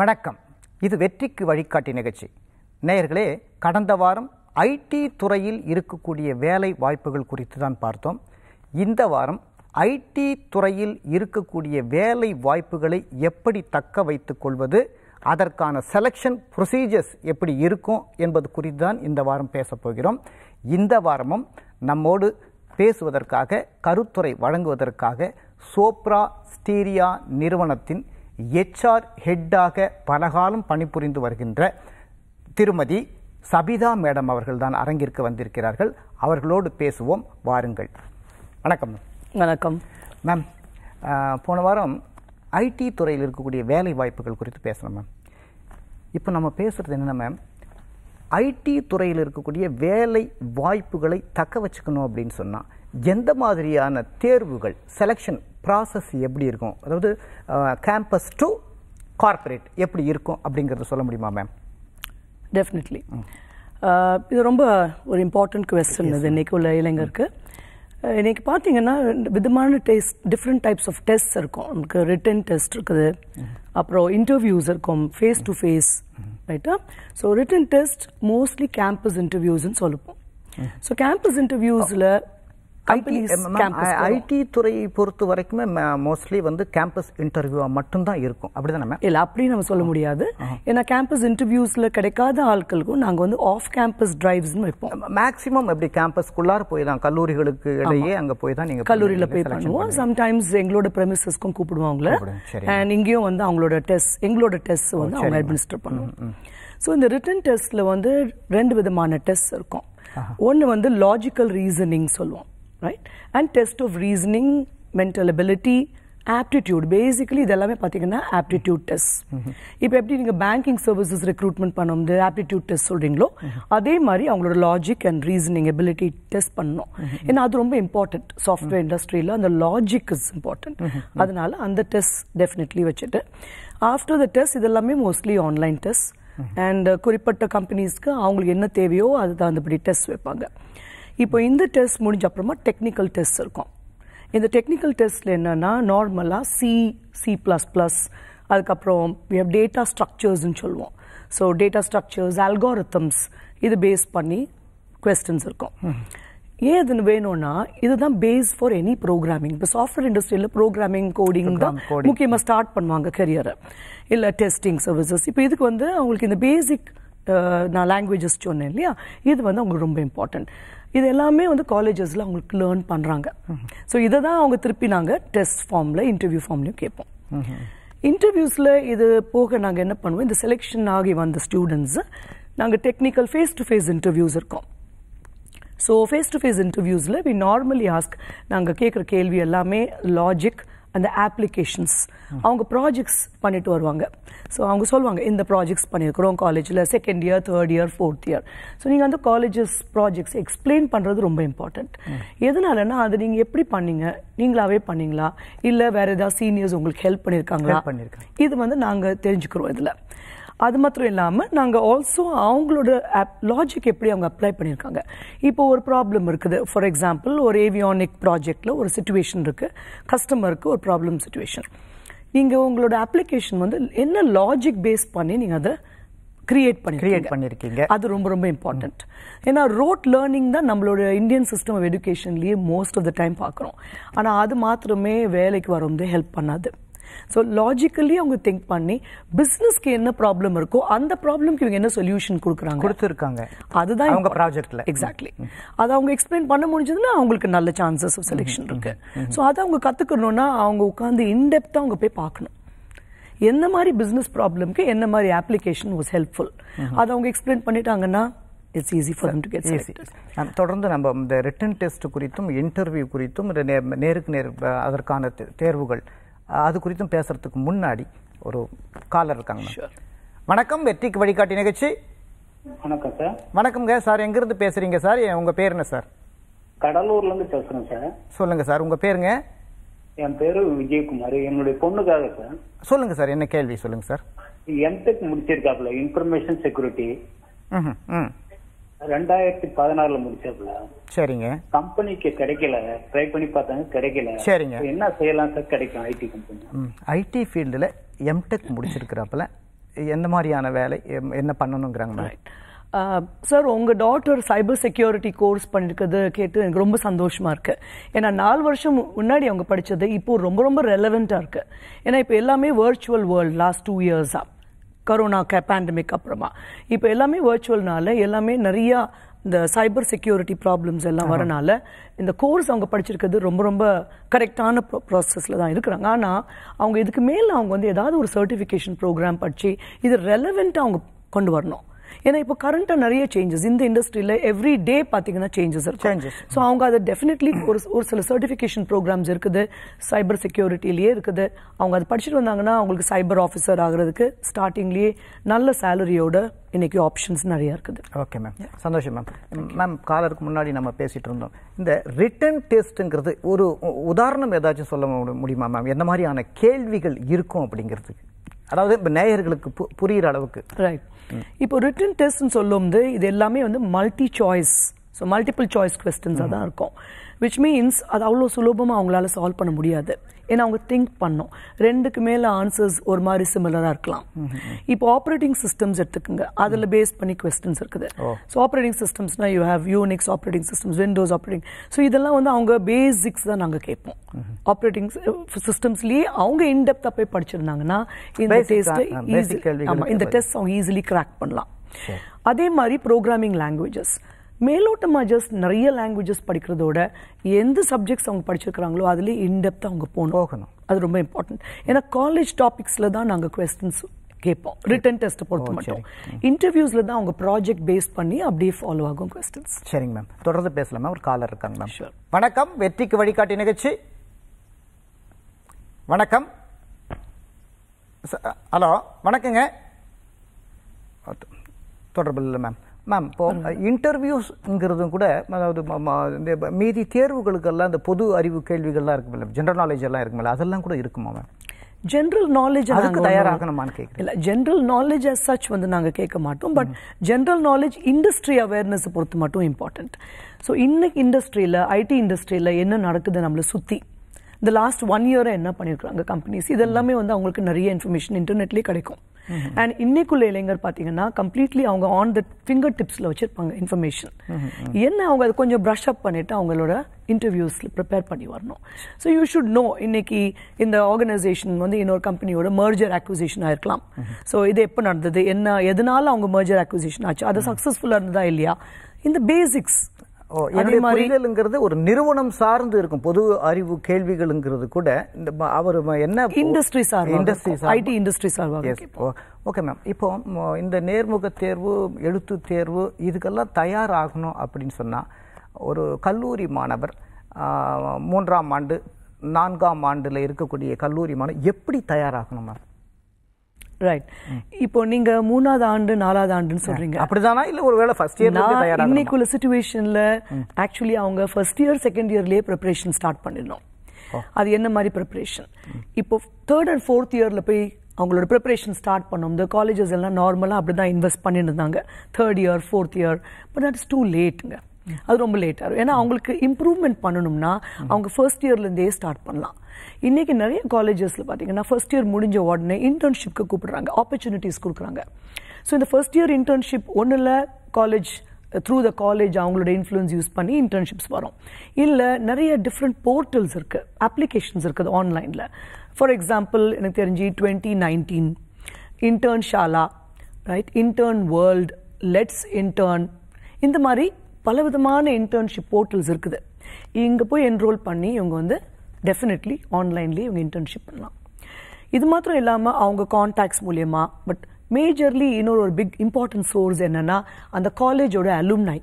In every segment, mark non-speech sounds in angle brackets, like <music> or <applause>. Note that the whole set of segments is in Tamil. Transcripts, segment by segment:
வணக்கம் இது வெற்றிக்கு வழிகாட்டி நிகழ்ச்சி நேயர்களே கடந்த வாரம் ஐடி துறையில் இருக்கக்கூடிய வேலை வாய்ப்புகள் குறித்து தான் பார்த்தோம் இந்த வாரம் ஐடி துறையில் இருக்கக்கூடிய வேலை வாய்ப்புகளை எப்படி தக்க வைத்து கொள்வது அதற்கான செலெக்ஷன் ப்ரொசீஜர்ஸ் எப்படி இருக்கும் என்பது குறித்து தான் இந்த வாரம் பேசப் போகிறோம் இந்த வாரமும் நம்மோடு பேசுவதற்காக கருத்துரை வழங்குவதற்காக சோப்ரா ஸ்டீரியா நிறுவனத்தின் ஹெச்ஆர் ஹெட்டாக பலகாலம் பணிபுரிந்து வருகின்ற திருமதி சபிதா மேடம் அவர்கள் தான் அரங்கிற்கு வந்திருக்கிறார்கள் அவர்களோடு பேசுவோம் வாருங்கள் வணக்கம் வணக்கம் மேம் போன வாரம் ஐடி துறையில் இருக்கக்கூடிய வேலை வாய்ப்புகள் குறித்து பேசணும் மேம் இப்போ நம்ம பேசுகிறது என்னென்ன மேம் ஐடி துறையில் இருக்கக்கூடிய வேலை வாய்ப்புகளை தக்க வச்சுக்கணும் அப்படின்னு சொன்னால் எந்த மாதிரியான தேர்வுகள் செலெக்ஷன் ப்ராசஸ் எப்படி இருக்கும் அதாவது கேம்பஸ் டு கார்ப்பரேட் எப்படி இருக்கும் அப்படிங்கிறத சொல்ல முடியுமா மேம் டெஃபினெட்லி இது ரொம்ப ஒரு இம்பார்ட்டண்ட் கொஸ்டின் இது இன்றைக்கி உள்ள இளைஞருக்கு இன்றைக்கி பார்த்தீங்கன்னா விதமான test different types of test இருக்கும் நமக்கு ரிட்டன் டெஸ்ட் இருக்குது அப்புறம் இன்டர்வியூஸ் இருக்கும் ஃபேஸ் டு ஃபேஸ் ரைட்டா so written test mostly campus இன்டர்வியூஸ்ன்னு சொல்லுவோம் ஸோ கேம்பஸ் இன்டர்வியூஸில் ஐடி eh, துறையை பொறுத்த வரைக்குமே மோஸ்ட்லி வந்து கேம்பஸ் இன்டர்வியூவாக மட்டும்தான் இருக்கும் அப்படிதானே மேம் இல்லை அப்படி நம்ம சொல்ல முடியாது ஏன்னா கேம்பஸ் இன்டர்வியூஸில் கிடைக்காத ஆட்களுக்கும் நாங்கள் வந்து ஆஃப் கேம்பஸ் டிரைவ்ஸ்னு இருப்போம் மேக்ஸிமம் எப்படி கேம்பஸ்க்குள்ளார போய் தான் கல்லூரிகளுக்கு இடையே அங்கே போய் தான் நீங்கள் கல்லூரியில் போய் பண்ணுவோம் சம்டைம்ஸ் எங்களோட ப்ரெமிசஸ்க்கும் கூப்பிடுவாங்கள அண்ட் இங்கேயும் வந்து அவங்களோட டெஸ்ட் எங்களோட டெஸ்ட் வந்து அவங்க அட்மினிஸ்டர் பண்ணுவோம் ஸோ இந்த ரிட்டன் டெஸ்ட்டில் வந்து ரெண்டு விதமான டெஸ்ட் இருக்கும் ஒன்று வந்து லாஜிக்கல் ரீசனிங் சொல்லுவோம் right and test of reasoning mental ability aptitude basically இதெல்லாமே பார்த்தீங்கன்னா ஆப்டிடியூட் டெஸ்ட் இப்போ எப்படி நீங்கள் பேங்கிங் சர்வீசஸ் ரெக்ரூட்மெண்ட் பண்ணும்போது ஆப்டிடியூட் டெஸ்ட் சொல்கிறீங்களோ அதே மாதிரி அவங்களோட logic and reasoning ability test பண்ணணும் ஏன்னா அது ரொம்ப இம்பார்ட்டன்ட் சாஃப்ட்வேர் இண்டஸ்ட்ரியில் அந்த லாஜிக் இஸ் இம்பார்ட்டன்ட் அதனால அந்த டெஸ்ட் டெஃபினெட்லி வச்சுட்டு ஆஃப்டர் த டெஸ்ட் இதெல்லாமே மோஸ்ட்லி ஆன்லைன் டெஸ்ட் அண்ட் குறிப்பிட்ட கம்பெனிஸ்க்கு அவங்களுக்கு என்ன தேவையோ அது தகுந்தபடி டெஸ்ட் வைப்பாங்க இப்போ இந்த டெஸ்ட் முடிஞ்ச அப்புறமா டெக்னிக்கல் டெஸ்ட் இருக்கும் இந்த டெக்னிக்கல் டெஸ்ட்டில் என்னென்னா நார்மலாக சி சி ப்ளஸ் ப்ளஸ் அதுக்கப்புறம் டேட்டா ஸ்ட்ரக்சர்ஸ்ன்னு சொல்லுவோம் ஸோ டேட்டா ஸ்ட்ரக்சர்ஸ் அல்காரத்தம்ஸ் இது பேஸ் பண்ணி கொஸ்டின்ஸ் இருக்கும் ஏன் இதுன்னு வேணும்னா இதுதான் பேஸ் ஃபார் எனி ப்ரோக்ராமிங் இப்போ சாஃப்ட்வேர் இண்டஸ்ட்ரியில் ப்ரோக்ராமிங் கோடிங் தான் முக்கியமாக ஸ்டார்ட் பண்ணுவாங்க கரியரை இல்லை டெஸ்டிங் சர்வீசஸ் இப்போ இதுக்கு வந்து அவங்களுக்கு இந்த பேசிக் நான் லாங்குவேஜஸ் சொன்னேன் இல்லையா இது வந்து அவங்களுக்கு ரொம்ப இம்பார்ட்டன்ட் இது எல்லாமே வந்து காலேஜஸில் அவங்களுக்கு லேர்ன் பண்ணுறாங்க ஸோ இதை தான் அவங்க திருப்பி நாங்கள் டெஸ்ட் ஃபார்மில் இன்டர்வியூ ஃபார்ம்லையும் கேட்போம் இன்டர்வியூஸில் இது போக நாங்கள் என்ன பண்ணுவோம் இந்த செலெக்ஷன் ஆகி வந்த ஸ்டூடெண்ட்ஸு நாங்கள் technical face to face interviews இருக்கோம் ஸோ ஃபேஸ் டு ஃபேஸ் இன்டர்வியூஸில் வி நார்மலி ஆஸ்க் நாங்கள் கேட்குற கேள்வி எல்லாமே லாஜிக் அந்த ஆப்ளிகேஷன்ஸ் அவங்க ப்ராஜெக்ட்ஸ் பண்ணிட்டு வருவாங்க ஸோ அவங்க சொல்லுவாங்க இந்த ப்ராஜெக்ட்ஸ் பண்ணியிருக்கிறோம் காலேஜில் second year third year fourth year so நீங்கள் வந்து காலேஜஸ் ப்ராஜெக்ட்ஸ் எக்ஸ்பிளைன் பண்ணுறது ரொம்ப இம்பார்ட்டண்ட் எதனாலன்னா அது நீங்கள் எப்படி பண்ணீங்க நீங்களாவே பண்ணீங்களா இல்லை வேறு ஏதாவது சீனியர்ஸ் உங்களுக்கு ஹெல்ப் பண்ணியிருக்காங்களா பண்ணியிருக்காங்க இது வந்து நாங்கள் தெரிஞ்சுக்கிறோம் இதில் அது மாத்திரம் இல்லாமல் நாங்கள் ஆல்சோ அவங்களோட ஆப் லாஜிக் எப்படி அவங்க அப்ளை பண்ணியிருக்காங்க இப்போ ஒரு ப்ராப்ளம் இருக்குது ஃபார் எக்ஸாம்பிள் ஒரு ஏவியானிக் ப்ராஜெக்டில் ஒரு சுச்சுவேஷன் இருக்குது கஸ்டமருக்கு ஒரு ப்ராப்ளம் சுச்சுவேஷன் நீங்கள் உங்களோட அப்ளிகேஷன் வந்து என்ன லாஜிக் பேஸ் பண்ணி நீங்கள் அதை கிரியேட் பண்ணி கிரியேட் பண்ணியிருக்கீங்க அது ரொம்ப ரொம்ப இம்பார்ட்டண்ட் ஏன்னா ரோட் லேர்னிங் தான் நம்மளோட இந்தியன் சிஸ்டம் ஆஃப் எஜுகேஷன்லேயே மோஸ்ட் ஆஃப் த டைம் பார்க்குறோம் ஆனால் அது மாத்திரமே வேலைக்கு வர வந்து ஹெல்ப் பண்ணாது ஸோ லாஜிக்கலி அவங்க திங்க் பண்ணி பிஸ்னஸ்க்கு என்ன ப்ராப்ளம் இருக்கோ அந்த ப்ராப்ளம்க்கு இவங்க என்ன சொல்யூஷன் கொடுக்குறாங்க கொடுத்துருக்காங்க அதுதான் அவங்க ப்ராஜெக்ட்ல எக்ஸாக்ட்லி அதை அவங்க எக்ஸ்பிளைன் பண்ண முடிஞ்சதுன்னா அவங்களுக்கு நல்ல சான்சஸ் ஆஃப் செலெக்ஷன் இருக்கு ஸோ அதை அவங்க கற்றுக்கணும்னா அவங்க உட்காந்து இன்டெப்த்தாக அவங்க போய் பார்க்கணும் என்ன மாதிரி பிஸ்னஸ் ப்ராப்ளம்க்கு என்ன மாதிரி அப்ளிகேஷன் வாஸ் ஹெல்ப்ஃபுல் அதை அவங்க எக்ஸ்பிளைன் பண்ணிட்டாங்கன்னா it's easy for to get தொடர்ந்து நம்ம இந்த ரிட்டன் டெஸ்ட் குறித்தும் இன்டர்வியூ குறித்தும் நேருக்கு நேர் அதற்கான தேர்வுகள் அது குறித்தும் பேசுகிறதுக்கு முன்னாடி ஒரு காலர் இருக்காங்க வணக்கம் வெற்றிக்கு வழிகாட்டி நிகழ்ச்சி வணக்கம் சார் வணக்கம்ங்க சார் எங்கிருந்து பேசுறீங்க சார் உங்க பேர் என்ன சார் கடலூர்ல இருந்து பேசுறேன் சார் சொல்லுங்க சார் உங்க பேருங்க என் பேரு விஜயகுமார் என்னுடைய பொண்ணுக்காக சார் சொல்லுங்க சார் என்ன கேள்வி சொல்லுங்க சார் எம்டெக் முடிச்சிருக்காப்ல இன்ஃபர்மேஷன் செக்யூரிட்டி ரெண்டாயிரத்தி பதினாறுல முடிச்சாப்ல சரிங்க கம்பெனிக்கு கிடைக்கல ட்ரை பண்ணி பார்த்தாங்க கிடைக்கல சரிங்க என்ன செய்யலாம் சார் கிடைக்கும் ஐடி கம்பெனி ஐடி ஃபீல்டில் எம்டெக் முடிச்சிருக்கிறப்பல எந்த மாதிரியான வேலை என்ன பண்ணணுங்கிறாங்க சார் உங்கள் டாட்டர் சைபர் செக்யூரிட்டி கோர்ஸ் பண்ணியிருக்கிறது கேட்டு எனக்கு ரொம்ப சந்தோஷமாக இருக்குது ஏன்னா நாலு வருஷம் முன்னாடி அவங்க படித்தது இப்போது ரொம்ப ரொம்ப ரெலவெண்ட்டாக இருக்குது ஏன்னா இப்போ எல்லாமே வர்ச்சுவல் வேர்ல்டு லாஸ்ட் டூ இயர்ஸாக கரோனா கே பேண்டமிக் அப்புறமா இப்போ எல்லாமே வேர்ச்சுவல்னால எல்லாமே நிறையா இந்த சைபர் செக்யூரிட்டி ப்ராப்ளம்ஸ் எல்லாம் வரனால இந்த கோர்ஸ் அவங்க படிச்சிருக்கிறது ரொம்ப ரொம்ப கரெக்டான ப்ராசஸில் தான் இருக்கிறாங்க ஆனால் அவங்க இதுக்கு மேலே அவங்க வந்து ஏதாவது ஒரு சர்டிஃபிகேஷன் ப்ரோக்ராம் படித்து இது ரெலவெண்ட்டாக அவங்க கொண்டு வரணும் ஏன்னா இப்போ கரண்ட்டாக நிறைய சேஞ்சஸ் இந்த இண்டஸ்ட்ரியில் எவ்ரி டே பார்த்தீங்கன்னா சேஞ்சஸ் இருக்கு ஸோ அவங்க அதை டெஃபினெட்லி ஒரு ஒரு சில சர்டிஃபிகேஷன் ப்ரோக்ராம்ஸ் இருக்குது சைபர் செக்யூரிட்டிலேயே இருக்குது அவங்க அதை படிச்சுட்டு வந்தாங்கன்னா அவங்களுக்கு சைபர் ஆஃபீஸர் ஆகிறதுக்கு ஸ்டார்டிங்லேயே நல்ல சேலரியோட இன்னைக்கு ஆப்ஷன்ஸ் நிறையா இருக்குது ஓகே மேம் சந்தோஷம் மேம் மேம் காலருக்கு முன்னாடி நம்ம பேசிகிட்டு இருந்தோம் இந்த ரிட்டன் டெஸ்ட்டுங்கிறது ஒரு உதாரணம் ஏதாச்சும் சொல்ல முடியுமா மேம் எந்த மாதிரியான கேள்விகள் இருக்கும் அப்படிங்கிறதுக்கு அதாவது இப்போ நேயர்களுக்கு பு புரிகிற அளவுக்கு ரைட் இப்போ ரிட்டன் டெஸ்ட்னு சொல்லும்போது இது எல்லாமே வந்து multi choice so multiple choice கொஸ்டின்ஸாக தான் இருக்கும் விச் மீன்ஸ் அது அவ்வளோ சுலபமாக அவங்களால சால்வ் பண்ண முடியாது ஏன்னா அவங்க திங்க் பண்ணோம் ரெண்டுக்கு மேலே ஆன்சர்ஸ் ஒரு மாதிரி சிமிலராக இருக்கலாம் இப்போ ஆப்ரேட்டிங் சிஸ்டம்ஸ் எடுத்துக்கோங்க அதில் பேஸ் பண்ணி கொஸ்டின்ஸ் இருக்குது ஸோ ஆப்ரேட்டிங் சிஸ்டம்ஸ்னால் you have Unix operating systems Windows operating so இதெல்லாம் வந்து அவங்க பேசிக்ஸ் தான் நாங்கள் கேட்போம் ஆப்ரேட்டிங் சிஸ்டம்ஸ்லேயே அவங்க இன்டெப்த்தாக போய் படிச்சிருந்தாங்கன்னா இந்த டெஸ்ட் இந்த டெஸ்ட் அவங்க ஈஸிலி கிராக் பண்ணலாம் அதே மாதிரி ப்ரோக்ராமிங் லாங்குவேஜஸ் மேலோட்டமாக ஜஸ்ட் நிறைய லாங்குவேஜஸ் படிக்கிறதோட எந்த சப்ஜெக்ட்ஸ் அவங்க படிச்சிருக்கிறாங்களோ அதுலேயே இன்டெப்த்தாக அவங்க போகணும் போகணும் அது ரொம்ப இம்பார்ட்டன்ட் ஏன்னா காலேஜ் டாபிக்ஸில் தான் நாங்கள் கொஸ்டின்ஸ் கேட்போம் ரிட்டன் டெஸ்ட் பொறுத்த மட்டும் இன்டர்வியூஸ்ல தான் அவங்க ப்ராஜெக்ட் பேஸ் பண்ணி அப்படியே ஃபாலோ ஆகும் கொஸ்டின்ஸ் சரிங்க மேம் தொடர்ந்து பேசலாம் மேம் ஒரு காலர் இருக்காங்க மேம் வணக்கம் வெற்றிக்கு வழிகாட்டி நிகழ்ச்சி வணக்கம் ஹலோ வணக்கங்க தொடர்பு இல்லை மேம் மேம் இப்போ இன்டர்வியூஸ்ங்கிறதும் கூட அதாவது மீதி தேர்வுகளுக்கெல்லாம் இந்த பொது அறிவு கேள்விகள்லாம் இருக்கு ஜென்ரல் நாலேஜ் எல்லாம் இருக்குமில்ல அதெல்லாம் கூட இருக்குமா மேம் ஜென்ரல் நாலேஜ் அதுக்கு தயாராகணுமான்னு கேட்குறேன் இல்லை ஜென்ரல் நாலேஜ் அஸ் சச் வந்து நாங்கள் கேட்க மாட்டோம் பட் ஜென்ரல் நாலேஜ் இண்டஸ்ட்ரி அவேர்னஸை பொறுத்து மட்டும் இம்பார்ட்டன்ட் ஸோ இன்னைக்கு இண்டஸ்ட்ரியில் ஐடி இண்டஸ்ட்ரியில் என்ன நடக்குது நம்மளை சுற்றி இந்த லாஸ்ட் ஒன் இயரை என்ன பண்ணியிருக்காங்க கம்பெனிஸ் இதெல்லாமே வந்து அவங்களுக்கு நிறைய இன்ஃபர்மேஷன் இன்டர்நெட்லேயே கிடைக்கும் அண்ட் இன்னைக்குள்ள இளைஞர் பார்த்தீங்கன்னா கம்ப்ளீட்லி அவங்க ஆன் த ஃபிங்கர் டிப்ஸில் வச்சிருப்பாங்க இன்ஃபர்மேஷன் என்ன அவங்க அதை கொஞ்சம் ப்ரஷ் அப் பண்ணிவிட்டு அவங்களோட இன்டர்வியூஸில் ப்ரிப்பேர் பண்ணி வரணும் ஸோ யூ ஷுட் நோ இன்னைக்கு இந்த ஆர்கனைசேஷன் வந்து இன்னொரு கம்பெனியோட மர்ஜர் அக்விசேஷனாக இருக்கலாம் ஸோ இது எப்போ நடந்தது என்ன எதனால அவங்க மர்ஜர் அக்விசேஷன் ஆச்சு அது சக்ஸஸ்ஃபுல்லாக இருந்ததா இல்லையா இந்த பேசிக்ஸ் என்னுடைய புரிதலுங்கிறது ஒரு நிறுவனம் சார்ந்து இருக்கும் பொது அறிவு கேள்விகள்ங்கிறது கூட இந்த அவர் என்ன industry sir industry IT industry sir okay ma'am இப்போ இந்த நேர்முக தேர்வு எழுத்து தேர்வு இதுக்கெல்லாம் தயாராகணும் அப்படின்னு சொன்னால் ஒரு கல்லூரி மாணவர் மூன்றாம் ஆண்டு நான்காம் ஆண்டில் இருக்கக்கூடிய கல்லூரி மாணவர் எப்படி தயாராகணும் மேம் ரைட் இப்போ நீங்க மூணாவது ஆண்டு நாலாவது ஆண்டுன்னு சொல்றீங்க அப்படிதானா இல்ல ஒரு ஃபர்ஸ்ட் இயர் இன்னைக்குள்ள சிச்சுவேஷன்ல ஆக்சுவலி அவங்க ஃபர்ஸ்ட் இயர் செகண்ட் இயர்லயே ப்ரிப்பரேஷன் ஸ்டார்ட் பண்ணிடணும் அது என்ன மாதிரி ப்ரிப்பரேஷன் இப்போ தேர்ட் அண்ட் ஃபோர்த் இயர்ல போய் அவங்களோட ப்ரிப்பரேஷன் ஸ்டார்ட் பண்ணோம் இந்த காலேஜஸ் எல்லாம் நார்மலாக அப்படி தான் இன்வெஸ்ட் பண்ணிட்டு இருந்தாங்க third year fourth year but that is too லேட்டுங்க அது ரொம்ப லேட் ஆகும் ஏன்னா அவங்களுக்கு இம்ப்ரூவ்மெண்ட் பண்ணணும்னா அவங்க ஃபர்ஸ்ட் இயர்லேருந்தே ஸ்டார்ட் பண்ணலாம் இன்றைக்கி நிறைய காலேஜஸில் பார்த்தீங்கன்னா ஃபர்ஸ்ட் இயர் முடிஞ்ச உடனே இன்டர்ன்ஷிப்க்கு கூப்பிடுறாங்க ஆப்பர்ச்சுனிட்டிஸ் கொடுக்குறாங்க ஸோ இந்த ஃபர்ஸ்ட் இயர் இன்டர்ன்ஷிப் ஒன்றில் காலேஜ் த்ரூ த காலேஜ் அவங்களோட இன்ஃப்ளூயன்ஸ் யூஸ் பண்ணி இன்டர்ன்ஷிப்ஸ் வரும் இல்லை நிறைய டிஃப்ரெண்ட் போர்ட்டல்ஸ் இருக்குது அப்ளிகேஷன்ஸ் இருக்குது ஆன்லைனில் ஃபார் எக்ஸாம்பிள் எனக்கு தெரிஞ்சு twenty nineteen Internshala right intern world let's intern இந்த மாதிரி பலவிதமான இன்டர்ன்ஷிப் போர்ட்டல்ஸ் இருக்குது இங்கே போய் என்ரோல் பண்ணி இவங்க வந்து டெஃபினெட்லி ஆன்லைன்லேயே இவங்க இன்டர்ன்ஷிப் பண்ணலாம் இது மாத்திரம் இல்லாமல் அவங்க கான்டாக்ட்ஸ் மூலயமா பட் மேஜர்லி இன்னொரு ஒரு பிக் இம்பார்ட்டன்ட் சோர்ஸ் என்னென்னா அந்த காலேஜோட அலும்னை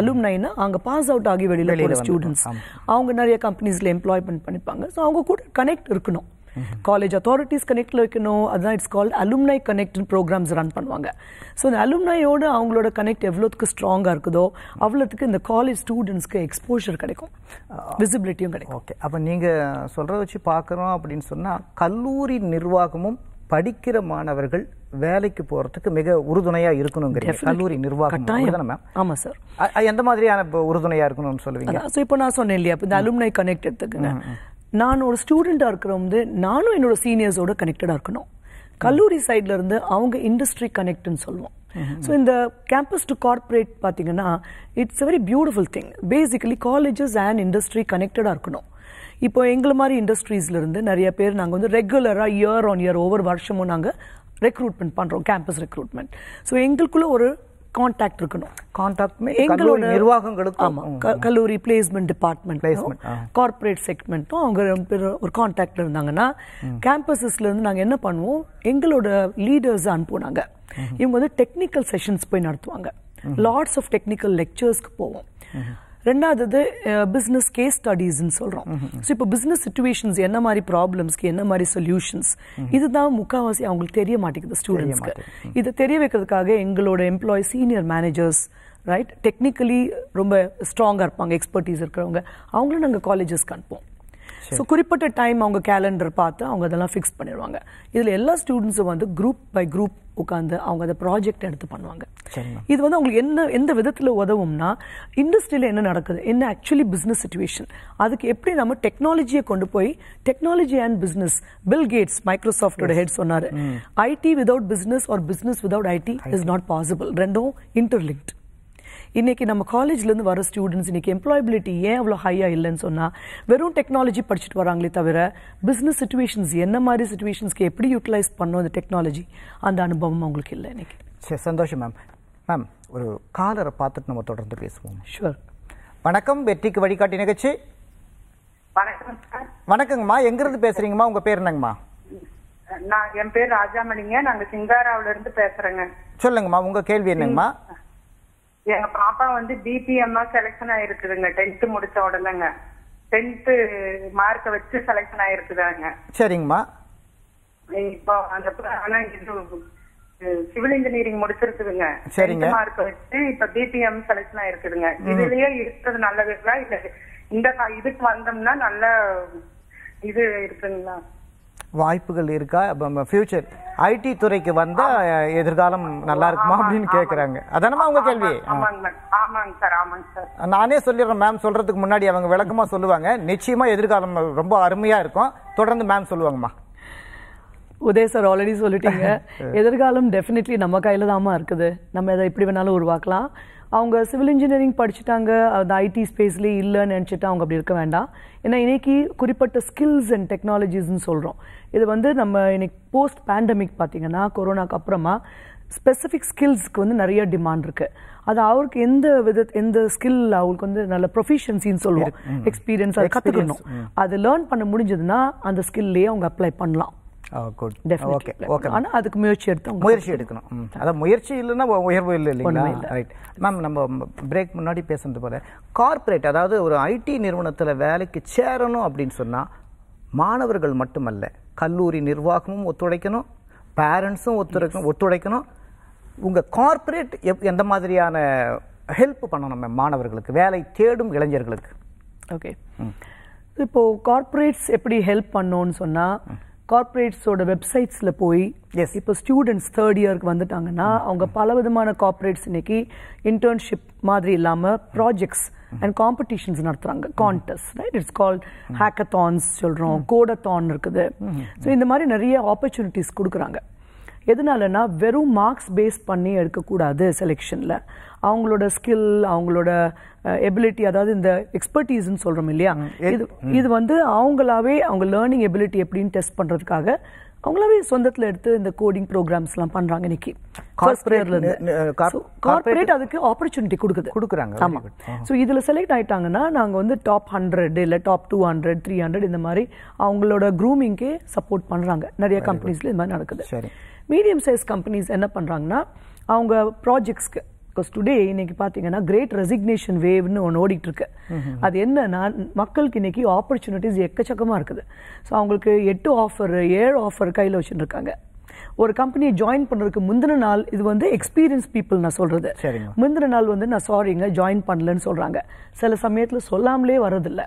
அலும்னைனா அங்கே பாஸ் அவுட் ஆகி வெளியில் ஸ்டூடெண்ட்ஸ் அவங்க நிறைய கம்பெனிஸில் எம்ப்ளாய்மெண்ட் பண்ணிப்பாங்க ஸோ அவங்க கூட கனெக்ட் இருக்கணும் காலேஜ் அத்தாரிட்டிஸ் கனெக்டில் வைக்கணும் அதுதான் இட்ஸ் கால்ட் அலும்னை கனெக்ட்னு ப்ரோக்ராம்ஸ் ரன் பண்ணுவாங்க ஸோ இந்த அலும்னையோடு அவங்களோட கனெக்ட் எவ்வளோத்துக்கு ஸ்ட்ராங்காக இருக்குதோ அவ்வளோத்துக்கு இந்த காலேஜ் ஸ்டூடெண்ட்ஸ்க்கு எக்ஸ்போஷர் கிடைக்கும் விசிபிலிட்டியும் கிடைக்கும் ஓகே அப்போ நீங்கள் சொல்கிறத வச்சு பார்க்குறோம் அப்படின்னு சொன்னால் கல்லூரி நிர்வாகமும் படிக்கிற மாணவர்கள் வேலைக்கு போகிறதுக்கு மிக உறுதுணையாக இருக்கணும் கல்லூரி நிர்வாகம் மேம் ஆமாம் சார் எந்த மாதிரியான உறுதுணையாக இருக்கணும்னு சொல்லுவீங்க ஸோ இப்போ நான் சொன்னேன் இல்லையா இந்த அலுமினை கனெக்ட் எடுத்துக்கங்க நான் ஒரு ஸ்டூடெண்ட்டாக இருக்கிற வந்து நானும் என்னோட சீனியர்ஸோட கனெக்டடாக இருக்கணும் கல்லூரி சைடில் இருந்து அவங்க இண்டஸ்ட்ரி கனெக்ட்னு சொல்லுவோம் ஸோ இந்த கேம்பஸ் டு கார்பரேட் பார்த்தீங்கன்னா it's a very beautiful thing basically colleges and industry கனெக்டடாக இருக்கணும் இப்போ எங்களை மாதிரி இண்டஸ்ட்ரீஸ்லேருந்து நிறைய பேர் நாங்கள் வந்து ரெகுலராக இயர் ஆன் இயர் ஒவ்வொரு வருஷமும் நாங்கள் ரெக்ரூட்மெண்ட் பண்ணுறோம் கேம்பஸ் ரெக்ரூட்மெண்ட் ஸோ எங்களுக்குள்ள ஒரு காண்டாக்ட் இருக்கணும் காண்டாக்ட் எங்களோட நிர்வாகங்களுக்கும் ஆமாம் கல்லூரி பிளேஸ்மெண்ட் டிபார்ட்மெண்ட் கார்பரேட் செக்மெண்ட்டும் அவங்க ஒரு காண்டாக்ட் இருந்தாங்கன்னா கேம்பஸஸ்லேருந்து நாங்கள் என்ன பண்ணுவோம் எங்களோட லீடர்ஸ் அனுப்புனாங்க இவங்க வந்து டெக்னிக்கல் செஷன்ஸ் போய் நடத்துவாங்க லாட்ஸ் ஆஃப் டெக்னிக்கல் லெக்சர்ஸ்க்கு போவோம் ரெண்டாவது பிஸ்னஸ் கேஸ் ஸ்டடீஸ்ன்னு சொல்கிறோம் ஸோ இப்போ பிஸ்னஸ் சுச்சுவேஷன்ஸ் என்ன மாதிரி ப்ராப்ளம்ஸ்க்கு என்ன மாதிரி சொல்யூஷன்ஸ் இதுதான் முக்கால்வாசி அவங்களுக்கு தெரிய மாட்டேங்குது ஸ்டூடெண்ட்ஸ்க்கு இதை தெரிய வைக்கிறதுக்காக எங்களோட employee senior managers right technically ரொம்ப ஸ்ட்ராங்காக இருப்பாங்க எக்ஸ்பர்டீஸ் இருக்கிறவங்க அவங்களும் நாங்கள் காலேஜஸ்க்கு அனுப்போம் ஸோ குறிப்பிட்ட டைம் அவங்க கேலண்டர் பார்த்து அவங்க அதெல்லாம் ஃபிக்ஸ் பண்ணிடுவாங்க இதில் எல்லா ஸ்டூடெண்ட்ஸும் வந்து குரூப் பை குரூப் உட்காந்து அவங்க அதை ப்ராஜெக்ட் எடுத்து பண்ணுவாங்க இது வந்து அவங்களுக்கு என்ன எந்த விதத்தில் உதவும்னா இண்டஸ்ட்ரியில் என்ன நடக்குது என்ன ஆக்சுவலி பிஸ்னஸ் சுச்சுவேஷன் அதுக்கு எப்படி நம்ம டெக்னாலஜியை கொண்டு போய் technology and business Bill Gates மைக்ரோசாஃப்டோட ஹெட் சொன்னார் IT without business or business without IT is not possible ரெண்டும் இன்டர்லிங்க்ட் இன்னைக்கு நம்ம காலேஜ்லேருந்து வர ஸ்டூடெண்ட்ஸ் இன்னைக்கு எம்ப்ளாயபிலிட்டி ஏன் அவ்வளோ ஹையாக இல்லைன்னு சொன்னால் வெறும் டெக்னாலஜி படிச்சுட்டு வராங்களே தவிர பிஸ்னஸ் சுச்சுவேஷன்ஸ் என்ன மாதிரி சுச்சுவேஷன்ஸ்க்கு எப்படி யூட்டிலைஸ் பண்ணோம் இந்த டெக்னாலஜி அந்த அனுபவம் அவங்களுக்கு இல்லை இன்றைக்கி சரி சந்தோஷம் மேம் மேம் ஒரு காலரை பார்த்துட்டு நம்ம தொடர்ந்து பேசுவோம் ஷூர் வணக்கம் வெற்றிக்கு வழிகாட்டி நிகழ்ச்சி வணக்கங்கம்மா எங்கிருந்து பேசுறீங்கம்மா உங்க பேர் என்னங்கம்மா நான் என் பேர் ராஜாமணிங்க நாங்க சிங்காராவில இருந்து பேசுறேங்க சொல்லுங்கம்மா உங்க கேள்வி என்னங்கம்மா எங்க பாப்பா வந்து பிபிஎம்மா செலக்ஷன் ஆயிருக்குதுங்க டென்த் முடிச்ச உடனேங்க டென்த் மார்க்க வச்சு செலக்ஷன் ஆயிருக்குதாங்க சரிங்கம்மா இப்போ அந்த ஆனா இது சிவில் இன்ஜினியரிங் முடிச்சிருக்குதுங்க சரிங்க மார்க் வச்சு இப்ப பிபிஎம் செலக்ஷன் ஆயிருக்குதுங்க இதுலயே இருக்கிறது நல்லதுங்களா இல்ல இந்த இதுக்கு வந்தோம்னா நல்ல இது இருக்குங்களா வாய்ப்புகள் இருக்கா ஃபியூச்சர் ஐடி துறைக்கு வந்தா எதிர்காலம் நல்லா இருக்குமா அப்படின்னு கேக்குறாங்க அதானமா உங்க கேள்வி நானே சொல்லிடுறேன் மேம் சொல்றதுக்கு முன்னாடி அவங்க விளக்கமா சொல்லுவாங்க நிச்சயமா எதிர்காலம் ரொம்ப அருமையா இருக்கும் தொடர்ந்து மேம் சொல்லுவாங்கம்மா உதய சார் ஆல்ரெடி சொல்லிட்டீங்க <laughs> எதிர்காலம் டெஃபினெட்லி நம்ம கையில் தான் இருக்குது நம்ம இதை எப்படி வேணாலும் உருவாக்கலாம் அவங்க சிவில் இன்ஜினியரிங் படிச்சுட்டாங்க அது ஐடி ஸ்பேஸ்லேயே இல்லைன்னு நினச்சிட்டு அவங்க அப்படி இருக்க வேண்டாம் ஏன்னா இன்றைக்கி குறிப்பிட்ட ஸ்கில்ஸ் அண்ட் டெக்னாலஜிஸ்ன்னு சொல்கிறோம் இது வந்து நம்ம இன்னைக்கு போஸ்ட் பேண்டமிக் பார்த்திங்கன்னா கொரோனாக்கு அப்புறமா ஸ்பெசிஃபிக் ஸ்கில்ஸ்க்கு வந்து நிறைய டிமாண்ட் இருக்குது அது அவருக்கு எந்த வித எந்த ஸ்கில் அவங்களுக்கு வந்து நல்ல ப்ரொஃபிஷியன்சின்னு சொல்லுவோம் எக்ஸ்பீரியன்ஸ் அதை கற்றுக்கணும் அது லேர்ன் பண்ண முடிஞ்சதுன்னா அந்த ஸ்கில்லையே அவங்க அப்ளை பண்ணலாம் குட் ஓகே ஓகே ஆனால் அதுக்கு முயற்சி எடுத்து முயற்சி எடுக்கணும் அதான் முயற்சி இல்லைன்னா உயர்வு இல்லை இல்லைங்களா ரைட் மேம் நம்ம பிரேக் முன்னாடி பேசுனது போல கார்ப்பரேட் அதாவது ஒரு ஐடி நிறுவனத்தில் வேலைக்கு சேரணும் அப்படின்னு சொன்னால் மாணவர்கள் மட்டுமல்ல கல்லூரி நிர்வாகமும் ஒத்துழைக்கணும் பேரண்ட்ஸும் ஒத்துழைக்கணும் ஒத்துழைக்கணும் உங்கள் கார்ப்பரேட் எப் எந்த மாதிரியான ஹெல்ப் பண்ணணும் மாணவர்களுக்கு வேலை தேடும் இளைஞர்களுக்கு ஓகே இப்போது கார்ப்பரேட்ஸ் எப்படி ஹெல்ப் பண்ணோன்னு சொன்னால் கார்ப்பரேட்ஸோட வெப்சைட்ஸில் போய் எஸ் இப்போ ஸ்டூடெண்ட்ஸ் தேர்ட் இயருக்கு வந்துட்டாங்கன்னா அவங்க பல விதமான கார்ப்பரேட்ஸ் இன்னைக்கு இன்டர்ன்ஷிப் மாதிரி இல்லாமல் ப்ராஜெக்ட்ஸ் அண்ட் காம்படிஷன்ஸ் நடத்துகிறாங்க contest right it's call hackathons சொல்கிறோம் கோடத்தான் இருக்குது ஸோ இந்த மாதிரி நிறைய ஆப்பர்ச்சுனிட்டிஸ் கொடுக்குறாங்க எதனாலனா வெறும் மார்க்ஸ் பேஸ் பண்ணி எடுக்கக்கூடாது செலெக்ஷனில் அவங்களோட ஸ்கில் அவங்களோட எபிலிட்டி அதாவது இந்த எக்ஸ்பர்டீஸ்ன்னு சொல்கிறோம் இல்லையா இது இது வந்து அவங்களாவே அவங்க லேர்னிங் எபிலிட்டி எப்படின்னு டெஸ்ட் பண்ணுறதுக்காக அவங்களாவே சொந்தத்தில் எடுத்து இந்த கோடிங் ப்ரோக்ராம்ஸ்லாம் பண்ணுறாங்க இன்னைக்கு கார்பரேட் அதுக்கு ஆப்பர்ச்சுனிட்டி கொடுக்குது கொடுக்குறாங்க ஆமாம் ஸோ இதில் செலக்ட் ஆயிட்டாங்கன்னா நாங்கள் வந்து டாப் ஹண்ட்ரட் இல்லை top two hundred three hundred இந்த மாதிரி அவங்களோட க்ரூமிங்க்கே சப்போர்ட் பண்ணுறாங்க நிறைய கம்பெனிஸில் இந்த மாதிரி நடக்குது மீடியம் சைஸ் கம்பெனிஸ் என்ன பண்ணுறாங்கன்னா அவங்க ப்ராஜெக்ட்ஸ்க்கு பிகாஸ் டுடே இன்னைக்கு பார்த்தீங்கன்னா கிரேட் ரெசிக்னேஷன் வேவ்னு ஒன்று ஓடிட்டு இருக்கு அது என்னன்னா மக்களுக்கு இன்னைக்கு ஆப்பர்ச்சுனிட்டிஸ் எக்கச்சக்கமாக இருக்குது ஸோ அவங்களுக்கு எட்டு ஆஃபர் ஏழு ஆஃபர் கையில் வச்சுருக்காங்க ஒரு கம்பெனியை ஜாயின் பண்ணுறதுக்கு முந்தின நாள் இது வந்து எக்ஸ்பீரியன்ஸ் பீப்புள் நான் சொல்கிறது முந்தின நாள் வந்து நான் சாரிங்க ஜாயின் பண்ணலன்னு சொல்கிறாங்க சில சமயத்தில் சொல்லாமலே வரதில்லை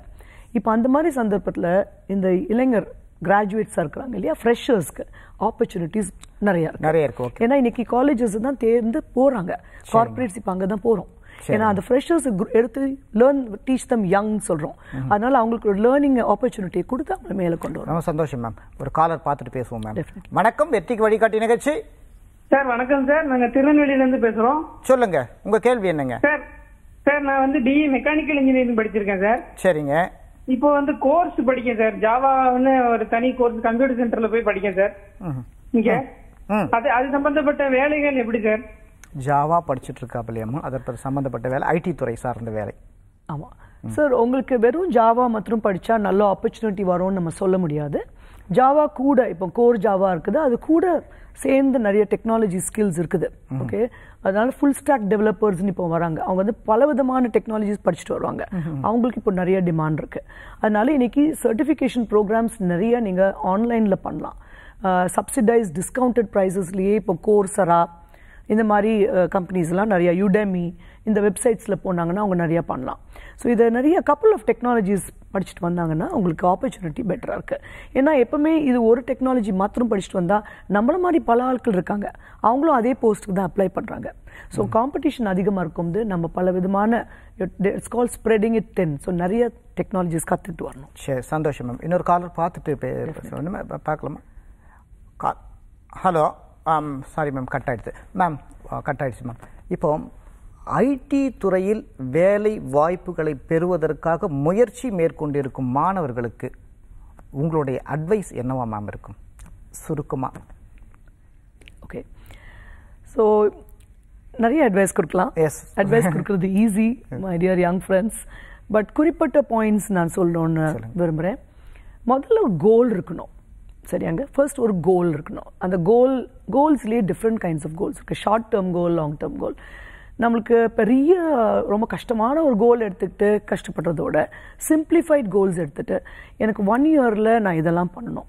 இப்போ அந்த மாதிரி சந்தர்ப்பத்தில் இந்த இளைஞர் கிராஜுவேட்ஸாக இருக்கிறாங்க இல்லையா ஃப்ரெஷர்ஸ்க்கு ஆப்பர்ச்சுனிட்டிஸ் நிறையா நிறைய இருக்கும் ஏன்னா இன்னைக்கு காலேஜஸ் தான் தேர்ந்து போகிறாங்க கார்பரேட்ஸ் இப்போ அங்கே தான் போகிறோம் ஏன்னா அந்த ஃப்ரெஷர்ஸ் எடுத்து லேர்ன் டீச் தம் யங் சொல்கிறோம் அதனால அவங்களுக்கு ஒரு லேர்னிங் ஆப்பர்ச்சுனிட்டியை கொடுத்து அவங்கள மேலே கொண்டு வரும் சந்தோஷம் மேம் ஒரு காலர் பார்த்துட்டு பேசுவோம் மேம் வணக்கம் வெற்றிக்கு வழிகாட்டி நிகழ்ச்சி சார் வணக்கம் சார் நாங்கள் திருநெல்வேலியிலேருந்து பேசுகிறோம் சொல்லுங்க உங்கள் கேள்வி என்னங்க சார் சார் நான் வந்து பிஇ மெக்கானிக்கல் இன்ஜினியரிங் படிச்சிருக்கேன் சார் சரிங்க இப்போ வந்து கோர்ஸ் படிக்க சார் ஜாவான்னு ஒரு தனி கோர்ஸ் கம்ப்யூட்டர் சென்டர்ல போய் படிக்க சார் இங்க அது அது சம்பந்தப்பட்ட வேலைகள் எப்படி சார் ஜாவா படிச்சுட்டு இருக்கா பிள்ளையம்மா அதற்கு சம்பந்தப்பட்ட வேலை ஐடி துறை சார்ந்த வேலை ஆமாம் சார் உங்களுக்கு வெறும் ஜாவா மற்றும் படித்தா நல்ல ஆப்பர்ச்சுனிட்டி வரும்னு நம்ம சொல்ல முடியாது ஜாவா கூட இப்போ கோர் ஜாவா இருக்குது அது கூட சேர்ந்து நிறைய டெக்னாலஜி ஸ்கில்ஸ் இருக்குது ஓகே அதனால ஃபுல் ஸ்டாக் டெவலப்பர்ஸ்னு இப்போ வராங்க அவங்க வந்து பல விதமான டெக்னாலஜிஸ் படிச்சுட்டு வருவாங்க அவங்களுக்கு இப்போ நிறைய டிமாண்ட் இருக்கு அதனால இன்னைக்கு சர்டிஃபிகேஷன் ப்ரோக்ராம்ஸ் நிறைய நீங்கள் ஆன்லைனில் பண்ணலாம் சப்சிடைஸ் டிஸ்கவுண்டட் ப்ரைஸஸ்லேயே இப்போ கோர்சரா இந்த மாதிரி கம்பெனிஸ்லாம் நிறையா யுடெமி இந்த வெப்சைட்ஸில் போனாங்கன்னா அவங்க நிறையா பண்ணலாம் ஸோ இதை நிறைய கப்புள் ஆஃப் டெக்னாலஜிஸ் படிச்சுட்டு வந்தாங்கன்னா உங்களுக்கு ஆப்பர்ச்சுனிட்டி பெட்டராக இருக்குது ஏன்னா எப்போவுமே இது ஒரு டெக்னாலஜி மாத்திரம் படிச்சுட்டு வந்தால் நம்மளை மாதிரி பல ஆட்கள் இருக்காங்க அவங்களும் அதே போஸ்ட்டுக்கு தான் அப்ளை பண்ணுறாங்க ஸோ காம்படிஷன் அதிகமாக இருக்கும்போது நம்ம பல விதமான call spreading it then so நிறைய டெக்னாலஜிஸ் கற்றுட்டு வரணும் சரி சந்தோஷம் மேம் இன்னொரு காலர் பார்த்துட்டு பார்க்கலாமா ஹலோ சாரி மேம் கட் ஆகிடுது மேம் கட் ஆகிடுச்சு மேம் இப்போது ஐடி துறையில் வேலை வாய்ப்புகளை பெறுவதற்காக முயற்சி மேற்கொண்டிருக்கும் மாணவர்களுக்கு உங்களுடைய அட்வைஸ் என்னவா மேம் இருக்கும் சுருக்கமாக ஓகே ஸோ நிறைய அட்வைஸ் கொடுக்கலாம் எஸ் அட்வைஸ் கொடுக்கறது easy my dear young friends but குறிப்பிட்ட பாயிண்ட்ஸ் நான் சொல்லணும்னு விரும்புகிறேன் முதல்ல ஒரு கோல் இருக்கணும் சரியாங்க ஃபர்ஸ்ட் ஒரு கோல் இருக்கணும் அந்த கோல் கோல்ஸ்லேயே டிஃப்ரெண்ட் கைண்ட்ஸ் ஆஃப் கோல்ஸ் இருக்குது short term goal long term goal நம்மளுக்கு பெரிய ரொம்ப கஷ்டமான ஒரு கோல் எடுத்துக்கிட்டு கஷ்டப்படுறதோட சிம்பிளிஃபைட் கோல்ஸ் எடுத்துகிட்டு எனக்கு ஒன் இயரில் நான் இதெல்லாம் பண்ணணும்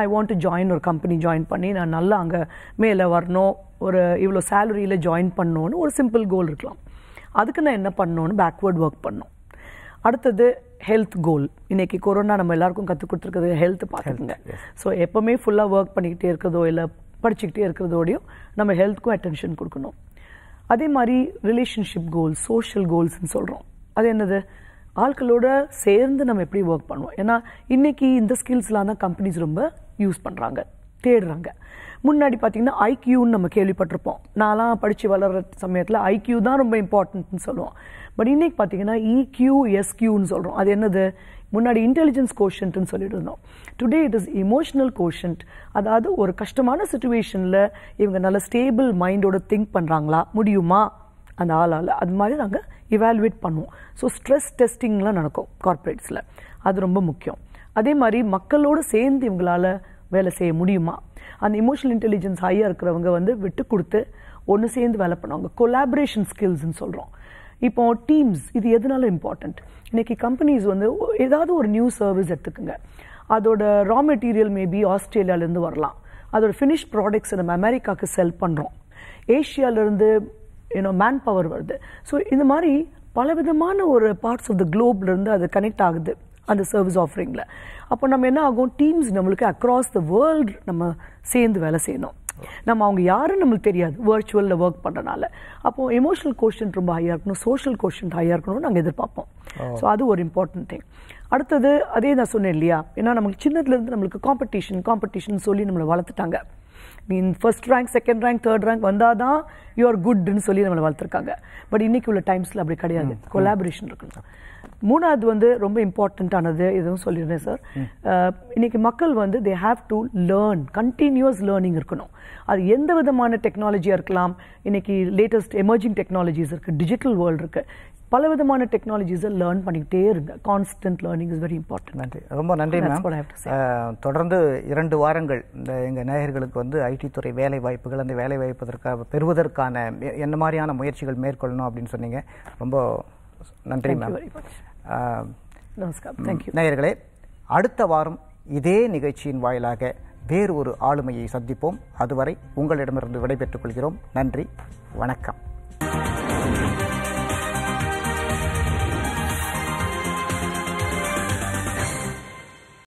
ஐ வாண்ட் டு ஜாயின் ஒரு கம்பெனி ஜாயின் பண்ணி நான் நல்லா அங்கே மேலே வரணும் ஒரு இவ்வளோ சேலரியில் ஜாயின் பண்ணணும்னு ஒரு சிம்பிள் கோல் இருக்கலாம் அதுக்கு நான் என்ன பண்ணணும்னு பேக்வேர்ட் ஒர்க் பண்ணோம் அடுத்தது ஹெல்த் கோல் இன்றைக்கி கொரோனா நம்ம எல்லாருக்கும் கற்றுக் கொடுத்துருக்குது ஹெல்த் பார்த்துருங்க ஸோ எப்போவுமே ஃபுல்லாக ஒர்க் பண்ணிக்கிட்டே இருக்கிறதோ இல்லை படிச்சுக்கிட்டே இருக்கிறதோடையும் நம்ம ஹெல்த்துக்கும் அட்டென்ஷன் கொடுக்கணும் அதே மாதிரி ரிலேஷன்ஷிப் கோல்ஸ் சோஷியல் கோல்ஸ்ன்னு சொல்கிறோம் அது என்னது ஆட்களோட சேர்ந்து நம்ம எப்படி ஒர்க் பண்ணுவோம் ஏன்னா இன்றைக்கி இந்த ஸ்கில்ஸ்லாம் தான் கம்பெனிஸ் ரொம்ப யூஸ் பண்ணுறாங்க தேடுறாங்க முன்னாடி பார்த்திங்கன்னா ஐக்யூன்னு நம்ம கேள்விப்பட்டிருப்போம் நான்லாம் படித்து வளர்கிற சமயத்தில் ஐக்யூ தான் ரொம்ப இம்பார்ட்டன்ட்னு சொல்லுவோம் பட் இன்றைக்கி பார்த்திங்கன்னா இக்யூ e எஸ்கியூன்னு சொல்கிறோம் அது என்னது முன்னாடி இன்டெலிஜென்ஸ் கோஷன்ட்னு சொல்லிட்டு இருந்தோம் today it is emotional quotient அதாவது ஒரு கஷ்டமான சுச்சுவேஷனில் இவங்க நல்ல ஸ்டேபிள் மைண்டோட திங்க் பண்ணுறாங்களா முடியுமா அந்த ஆளால் அது மாதிரி நாங்கள் இவால்வேட் பண்ணுவோம் ஸோ ஸ்ட்ரெஸ் டெஸ்டிங்லாம் நடக்கும் கார்ப்பரேட்ஸில் அது ரொம்ப முக்கியம் அதே மாதிரி மக்களோடு சேர்ந்து இவங்களால் வேலை செய்ய முடியுமா அந்த இமோஷனல் இன்டெலிஜென்ஸ் ஹையாக இருக்கிறவங்க வந்து விட்டு கொடுத்து ஒன்று சேர்ந்து வேலை பண்ணுவாங்க கொலாபரேஷன் ஸ்கில்ஸ்ன்னு சொல்கிறோம் இப்போ டீம்ஸ் இது எதனால இம்பார்ட்டண்ட் இன்றைக்கி கம்பெனிஸ் வந்து ஏதாவது ஒரு நியூ சர்வீஸ் எடுத்துக்கோங்க அதோட ரா மெட்டீரியல் மேபி ஆஸ்திரேலியாவிலேருந்து வரலாம் அதோட ஃபினிஷ் ப்ராடக்ட்ஸ் நம்ம அமெரிக்காவுக்கு செல் பண்ணுறோம் ஏஷியாவிலேருந்து யூனோ மேன் பவர் வருது ஸோ இந்த மாதிரி பலவிதமான ஒரு பார்ட்ஸ் ஆஃப் த குளோப்லேருந்து அது கனெக்ட் ஆகுது அந்த சர்வீஸ் ஆஃபரிங்கில் அப்போ நம்ம என்ன ஆகும் டீம்ஸ் நம்மளுக்கு அக்ராஸ் த வேர்ல்டு நம்ம சேர்ந்து வேலை செய்யணும் நம்ம அவங்க யாரும் நம்மளுக்கு தெரியாது வேர்ச்சுவலில் ஒர்க் பண்ணுறனால அப்போ எமோஷனல் கோஷன் ரொம்ப ஹையாக இருக்கணும் சோஷியல் கோஷன் ஹையாக இருக்கணும்னு நாங்கள் எதிர்பார்ப்போம் ஸோ அது ஒரு இம்பார்ட்டன்ட் திங் அடுத்தது அதே நான் சொன்னேன் இல்லையா ஏன்னா நமக்கு சின்னதுலேருந்து நம்மளுக்கு காம்படிஷன் காம்படிஷன் சொல்லி நம்மளை வளர்த்துட்டாங்க நீ first rank second rank third rank வந்தால் தான் யூஆர் குட்னு சொல்லி நம்மளை வளர்த்துருக்காங்க பட் இன்றைக்கி உள்ள டைம்ஸில் அப்படி கிடையாது கொலாபரேஷன் இருக்கணும் மூணாவது வந்து ரொம்ப இம்பார்ட்டண்ட்டானது இதுவும் சொல்லியிருந்தேன் சார் இன்னைக்கு மக்கள் வந்து they have to learn continuous learning இருக்கணும் அது எந்த விதமான டெக்னாலஜியாக இருக்கலாம் இன்னைக்கு லேட்டஸ்ட் எமர்ஜிங் டெக்னாலஜிஸ் இருக்குது டிஜிட்டல் வேர்ல்டு இருக்குது பல விதமான டெக்னாலஜிஸை லேர்ன் பண்ணிக்கிட்டே இருங்க constant learning is very important நன்றி ரொம்ப நன்றி மேம் தொடர்ந்து இரண்டு வாரங்கள் இந்த எங்கள் நேயர்களுக்கு வந்து ஐடி துறை வேலை வாய்ப்புகள் அந்த வேலை வாய்ப்பதற்காக பெறுவதற்கான என்ன மாதிரியான முயற்சிகள் மேற்கொள்ளணும் அப்படின்னு சொன்னீங்க ரொம்ப நன்றி மேம் நமஸ்காரம் தேங்க்யூ நேயர்களே அடுத்த வாரம் இதே நிகழ்ச்சியின் வாயிலாக வேறு ஒரு ஆளுமையை சந்திப்போம் அதுவரை உங்களிடமிருந்து விடைபெற்றுக் கொள்கிறோம் நன்றி வணக்கம்